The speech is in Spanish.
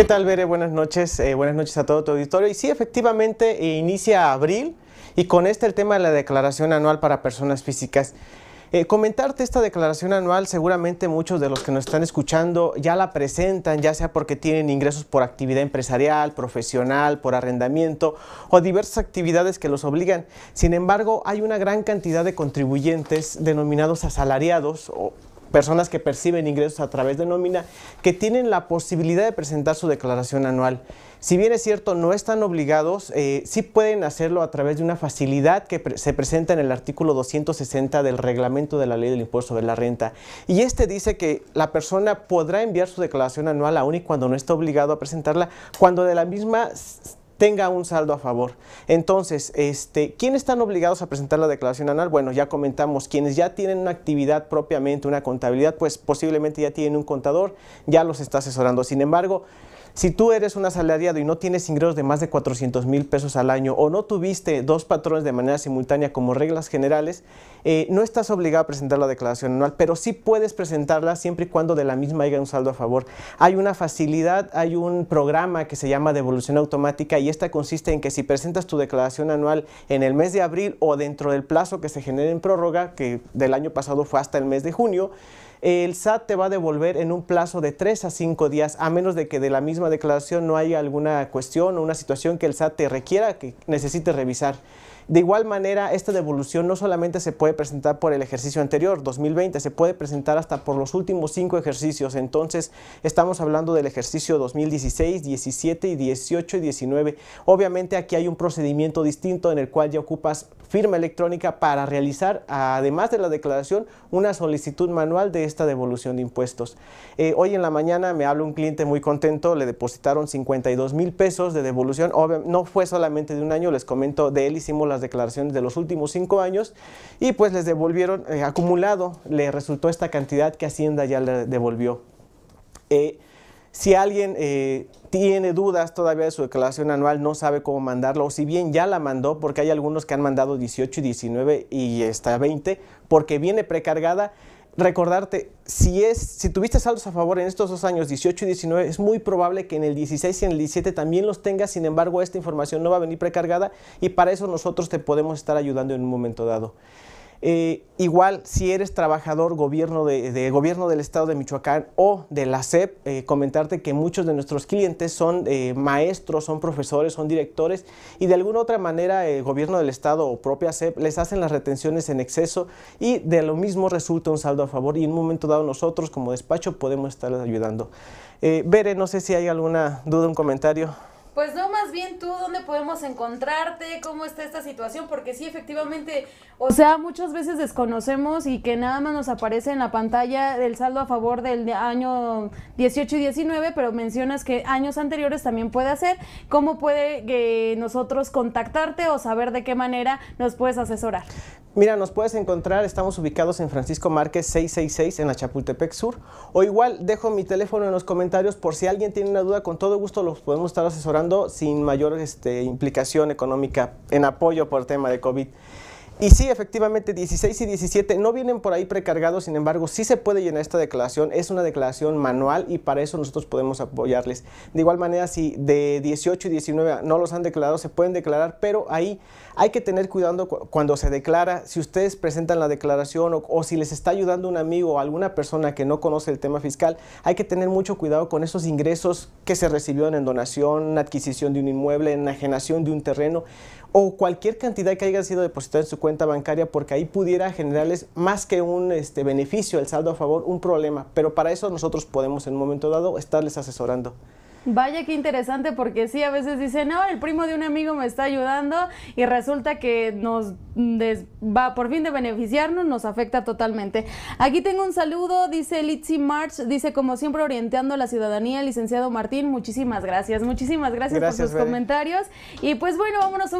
¿Qué tal, Bere? Buenas noches. Eh, buenas noches a todo tu auditorio. Y sí, efectivamente, eh, inicia abril y con este el tema de la declaración anual para personas físicas. Eh, comentarte esta declaración anual, seguramente muchos de los que nos están escuchando ya la presentan, ya sea porque tienen ingresos por actividad empresarial, profesional, por arrendamiento o diversas actividades que los obligan. Sin embargo, hay una gran cantidad de contribuyentes denominados asalariados o personas que perciben ingresos a través de nómina que tienen la posibilidad de presentar su declaración anual. Si bien es cierto, no están obligados, eh, sí pueden hacerlo a través de una facilidad que se presenta en el artículo 260 del reglamento de la ley del impuesto de la renta. Y este dice que la persona podrá enviar su declaración anual aún y cuando no está obligado a presentarla, cuando de la misma tenga un saldo a favor. Entonces, este, ¿quiénes están obligados a presentar la declaración anual? Bueno, ya comentamos, quienes ya tienen una actividad propiamente, una contabilidad, pues posiblemente ya tienen un contador, ya los está asesorando. Sin embargo, si tú eres un asalariado y no tienes ingresos de más de 400 mil pesos al año o no tuviste dos patrones de manera simultánea como reglas generales, eh, no estás obligado a presentar la declaración anual, pero sí puedes presentarla siempre y cuando de la misma haya un saldo a favor. Hay una facilidad, hay un programa que se llama devolución automática y esta consiste en que si presentas tu declaración anual en el mes de abril o dentro del plazo que se genere en prórroga, que del año pasado fue hasta el mes de junio, el SAT te va a devolver en un plazo de 3 a 5 días, a menos de que de la misma declaración no haya alguna cuestión o una situación que el SAT te requiera que necesites revisar. De igual manera, esta devolución no solamente se puede presentar por el ejercicio anterior, 2020, se puede presentar hasta por los últimos cinco ejercicios. Entonces, estamos hablando del ejercicio 2016, 17 y 18 y 19. Obviamente aquí hay un procedimiento distinto en el cual ya ocupas firma electrónica para realizar, además de la declaración, una solicitud manual de esta devolución de impuestos. Eh, hoy en la mañana me habla un cliente muy contento, le depositaron 52 mil pesos de devolución. no fue solamente de un año, les comento, de él hicimos las declaraciones de los últimos cinco años y pues les devolvieron eh, acumulado, le resultó esta cantidad que Hacienda ya le devolvió. Eh, si alguien eh, tiene dudas todavía de su declaración anual, no sabe cómo mandarla, o si bien ya la mandó, porque hay algunos que han mandado 18 y 19 y está 20, porque viene precargada, recordarte, si, es, si tuviste saldos a favor en estos dos años, 18 y 19, es muy probable que en el 16 y en el 17 también los tengas, sin embargo esta información no va a venir precargada y para eso nosotros te podemos estar ayudando en un momento dado. Eh, igual, si eres trabajador gobierno de, gobierno del estado de Michoacán o de la SEP, eh, comentarte que muchos de nuestros clientes son eh, maestros, son profesores, son directores y de alguna otra manera el gobierno del estado o propia SEP les hacen las retenciones en exceso y de lo mismo resulta un saldo a favor y en un momento dado nosotros como despacho podemos estar ayudando. Bere, no sé si hay alguna duda, un comentario. Pues no, más bien tú, ¿dónde podemos encontrarte? ¿Cómo está esta situación? Porque sí, efectivamente, o sea, muchas veces desconocemos y que nada más nos aparece en la pantalla el saldo a favor del año 18 y 19, pero mencionas que años anteriores también puede hacer. ¿Cómo puede eh, nosotros contactarte o saber de qué manera nos puedes asesorar? Mira, nos puedes encontrar, estamos ubicados en Francisco Márquez 666 en la Chapultepec Sur. O igual dejo mi teléfono en los comentarios por si alguien tiene una duda, con todo gusto los podemos estar asesorando sin mayor este, implicación económica en apoyo por el tema de COVID. Y sí, efectivamente, 16 y 17 no vienen por ahí precargados, sin embargo, sí se puede llenar esta declaración, es una declaración manual y para eso nosotros podemos apoyarles. De igual manera, si de 18 y 19 no los han declarado, se pueden declarar, pero ahí hay que tener cuidado cuando se declara, si ustedes presentan la declaración o, si les está ayudando un amigo o alguna persona que no conoce el tema fiscal, hay que tener mucho cuidado con esos ingresos que se recibieron en donación, adquisición de un inmueble, enajenación de un terreno o cualquier cantidad que haya sido depositada en su cuenta bancaria porque ahí pudiera generarles más que un este, beneficio, el saldo a favor, un problema. Pero para eso nosotros podemos en un momento dado estarles asesorando. Vaya qué interesante porque sí, a veces dicen, no, el primo de un amigo me está ayudando y resulta que nos va por fin de beneficiarnos, nos afecta totalmente. Aquí tengo un saludo, dice Litsi March, dice como siempre orientando a la ciudadanía, licenciado Martín, muchísimas gracias, muchísimas gracias, por sus comentarios. Y pues bueno, vámonos a un